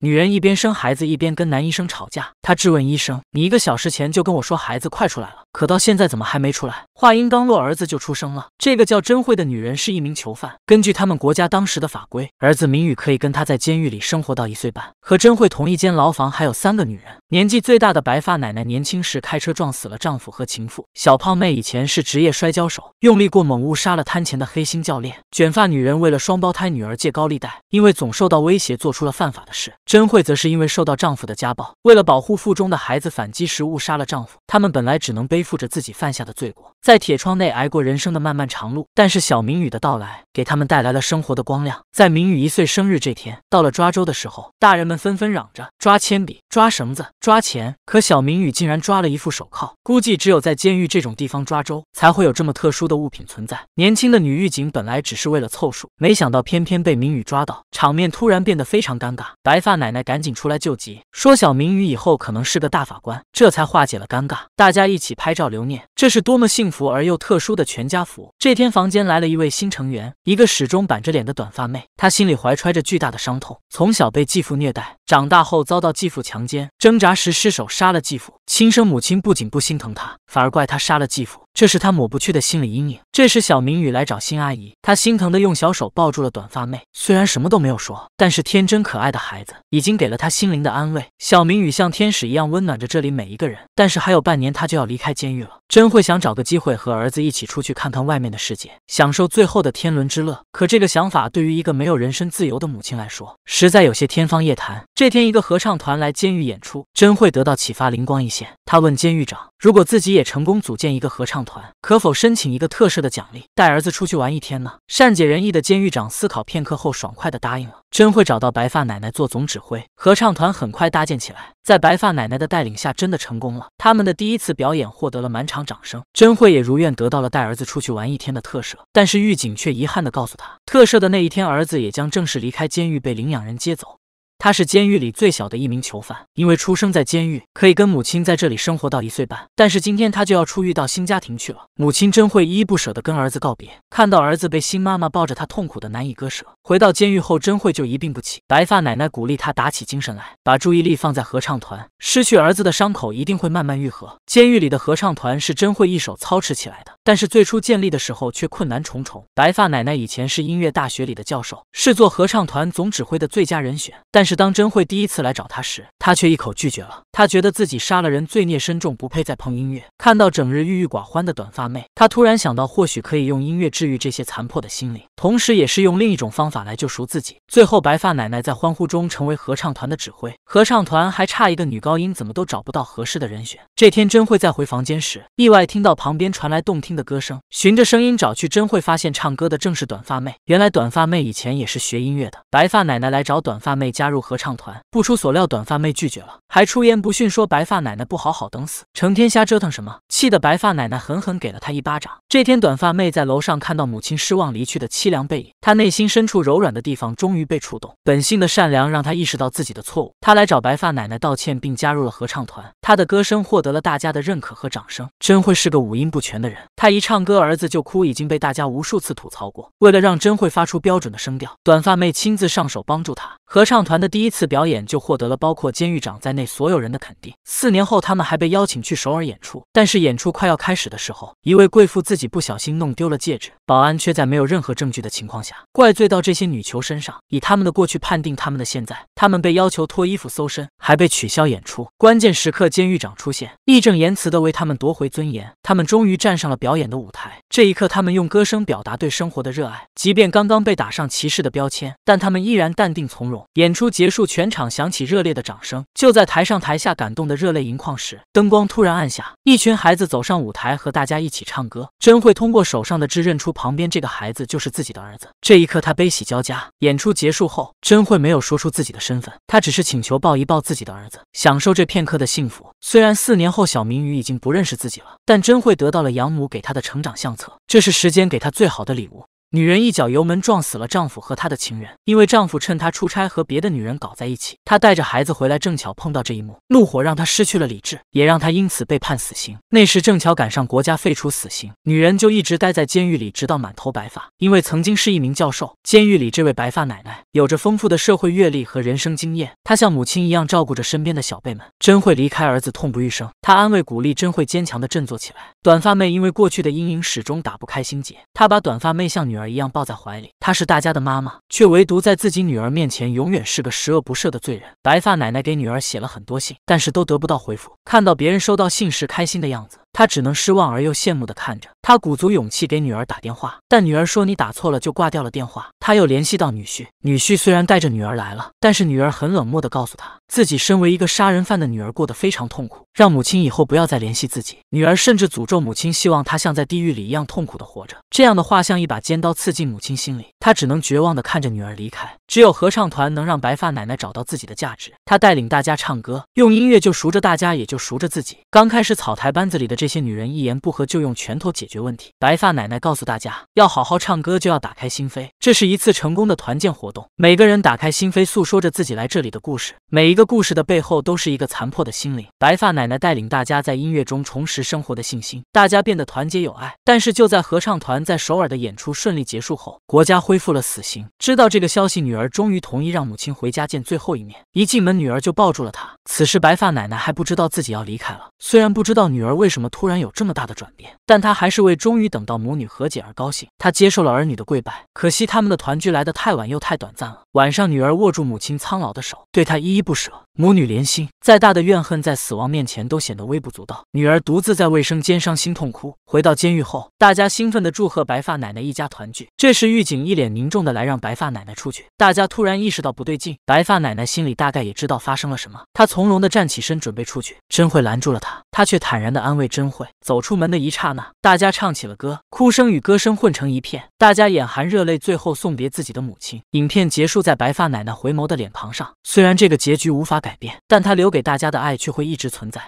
女人一边生孩子一边跟男医生吵架，她质问医生：“你一个小时前就跟我说孩子快出来了，可到现在怎么还没出来？”话音刚落，儿子就出生了。这个叫真慧的女人是一名囚犯，根据他们国家当时的法规，儿子明宇可以跟她在监狱里生活到一岁半。和真慧同一间牢房还有三个女人。年纪最大的白发奶奶，年轻时开车撞死了丈夫和情妇。小胖妹以前是职业摔跤手，用力过猛误杀了贪钱的黑心教练。卷发女人为了双胞胎女儿借高利贷，因为总受到威胁，做出了犯法的事。真慧则是因为受到丈夫的家暴，为了保护腹中的孩子反击时误杀了丈夫。他们本来只能背负着自己犯下的罪过，在铁窗内挨过人生的漫漫长路。但是小明宇的到来，给他们带来了生活的光亮。在明宇一岁生日这天，到了抓周的时候，大人们纷纷嚷着抓铅笔、抓绳子。抓钱，可小明宇竟然抓了一副手铐，估计只有在监狱这种地方抓周才会有这么特殊的物品存在。年轻的女狱警本来只是为了凑数，没想到偏偏被明宇抓到，场面突然变得非常尴尬。白发奶奶赶紧出来救急，说小明宇以后可能是个大法官，这才化解了尴尬。大家一起拍照留念，这是多么幸福而又特殊的全家福。这天，房间来了一位新成员，一个始终板着脸的短发妹，她心里怀揣着巨大的伤痛，从小被继父虐待，长大后遭到继父强奸，挣扎。当实失手杀了继父，亲生母亲不仅不心疼他，反而怪他杀了继父。这是他抹不去的心理阴影。这时，小明宇来找新阿姨，她心疼的用小手抱住了短发妹。虽然什么都没有说，但是天真可爱的孩子已经给了她心灵的安慰。小明宇像天使一样温暖着这里每一个人。但是还有半年，他就要离开监狱了。真会想找个机会和儿子一起出去看看外面的世界，享受最后的天伦之乐。可这个想法对于一个没有人身自由的母亲来说，实在有些天方夜谭。这天，一个合唱团来监狱演出，真会得到启发，灵光一现。他问监狱长，如果自己也成功组建一个合唱，团可否申请一个特赦的奖励，带儿子出去玩一天呢？善解人意的监狱长思考片刻后，爽快的答应了。真慧找到白发奶奶做总指挥，合唱团很快搭建起来，在白发奶奶的带领下，真的成功了。他们的第一次表演获得了满场掌声，真慧也如愿得到了带儿子出去玩一天的特赦。但是狱警却遗憾的告诉他，特赦的那一天，儿子也将正式离开监狱，被领养人接走。他是监狱里最小的一名囚犯，因为出生在监狱，可以跟母亲在这里生活到一岁半。但是今天他就要出狱到新家庭去了。母亲真慧依依不舍地跟儿子告别，看到儿子被新妈妈抱着，他痛苦的难以割舍。回到监狱后，真慧就一病不起。白发奶奶鼓励他打起精神来，把注意力放在合唱团。失去儿子的伤口一定会慢慢愈合。监狱里的合唱团是真慧一手操持起来的。但是最初建立的时候却困难重重。白发奶奶以前是音乐大学里的教授，是做合唱团总指挥的最佳人选。但是当真慧第一次来找她时，她却一口拒绝了。她觉得自己杀了人，罪孽深重，不配再碰音乐。看到整日郁郁寡欢的短发妹，她突然想到，或许可以用音乐治愈这些残破的心灵，同时也是用另一种方法来救赎自己。最后，白发奶奶在欢呼中成为合唱团的指挥。合唱团还差一个女高音，怎么都找不到合适的人选。这天真慧在回房间时，意外听到旁边传来动听。的歌声，循着声音找去，真会发现唱歌的正是短发妹。原来短发妹以前也是学音乐的。白发奶奶来找短发妹加入合唱团，不出所料，短发妹拒绝了，还出言不逊，说白发奶奶不好好等死，成天瞎折腾什么？气得白发奶奶狠狠给了她一巴掌。这天，短发妹在楼上看到母亲失望离去的凄凉背影，她内心深处柔软的地方终于被触动，本性的善良让她意识到自己的错误。她来找白发奶奶道歉，并加入了合唱团。她的歌声获得了大家的认可和掌声。真会是个五音不全的人。她。他一唱歌，儿子就哭，已经被大家无数次吐槽过。为了让真慧发出标准的声调，短发妹亲自上手帮助她。合唱团的第一次表演就获得了包括监狱长在内所有人的肯定。四年后，他们还被邀请去首尔演出。但是演出快要开始的时候，一位贵妇自己不小心弄丢了戒指，保安却在没有任何证据的情况下，怪罪到这些女囚身上，以他们的过去判定他们的现在。他们被要求脱衣服搜身，还被取消演出。关键时刻，监狱长出现，义正言辞地为他们夺回尊严。他们终于站上了表演的舞台。这一刻，他们用歌声表达对生活的热爱。即便刚刚被打上歧视的标签，但他们依然淡定从容。演出结束，全场响起热烈的掌声。就在台上台下感动的热泪盈眶时，灯光突然暗下，一群孩子走上舞台，和大家一起唱歌。真慧通过手上的痣认出旁边这个孩子就是自己的儿子。这一刻，他悲喜交加。演出结束后，真慧没有说出自己的。身份，他只是请求抱一抱自己的儿子，享受这片刻的幸福。虽然四年后小明宇已经不认识自己了，但真慧得到了养母给她的成长相册，这是时间给她最好的礼物。女人一脚油门撞死了丈夫和她的情人，因为丈夫趁她出差和别的女人搞在一起，她带着孩子回来正巧碰到这一幕，怒火让她失去了理智，也让她因此被判死刑。那时正巧赶上国家废除死刑，女人就一直待在监狱里，直到满头白发。因为曾经是一名教授，监狱里这位白发奶奶有着丰富的社会阅历和人生经验，她像母亲一样照顾着身边的小辈们。真会离开儿子痛不欲生，她安慰鼓励，真会坚强的振作起来。短发妹因为过去的阴影始终打不开心结，她把短发妹向女儿。一样抱在怀里，她是大家的妈妈，却唯独在自己女儿面前，永远是个十恶不赦的罪人。白发奶奶给女儿写了很多信，但是都得不到回复。看到别人收到信时开心的样子。他只能失望而又羡慕地看着他，鼓足勇气给女儿打电话，但女儿说你打错了，就挂掉了电话。他又联系到女婿，女婿虽然带着女儿来了，但是女儿很冷漠地告诉他自己身为一个杀人犯的女儿，过得非常痛苦，让母亲以后不要再联系自己。女儿甚至诅咒母亲，希望她像在地狱里一样痛苦地活着。这样的话像一把尖刀刺进母亲心里，他只能绝望地看着女儿离开。只有合唱团能让白发奶奶找到自己的价值，他带领大家唱歌，用音乐就赎着大家，也就赎着自己。刚开始草台班子里的这。这些女人一言不合就用拳头解决问题。白发奶奶告诉大家，要好好唱歌就要打开心扉。这是一次成功的团建活动，每个人打开心扉，诉说着自己来这里的故事。每一个故事的背后都是一个残破的心灵。白发奶奶带领大家在音乐中重拾生活的信心，大家变得团结友爱。但是就在合唱团在首尔的演出顺利结束后，国家恢复了死刑。知道这个消息，女儿终于同意让母亲回家见最后一面。一进门，女儿就抱住了她。此时白发奶奶还不知道自己要离开了，虽然不知道女儿为什么。突然有这么大的转变，但他还是为终于等到母女和解而高兴。他接受了儿女的跪拜，可惜他们的团聚来的太晚又太短暂了。晚上，女儿握住母亲苍老的手，对她依依不舍。母女连心，再大的怨恨在死亡面前都显得微不足道。女儿独自在卫生间伤心痛哭。回到监狱后，大家兴奋的祝贺白发奶奶一家团聚。这时，狱警一脸凝重的来让白发奶奶出去。大家突然意识到不对劲，白发奶奶心里大概也知道发生了什么。她从容的站起身准备出去，真慧拦住了她，她却坦然的安慰。真会走出门的一刹那，大家唱起了歌，哭声与歌声混成一片，大家眼含热泪，最后送别自己的母亲。影片结束在白发奶奶回眸的脸庞上，虽然这个结局无法改变，但她留给大家的爱却会一直存在。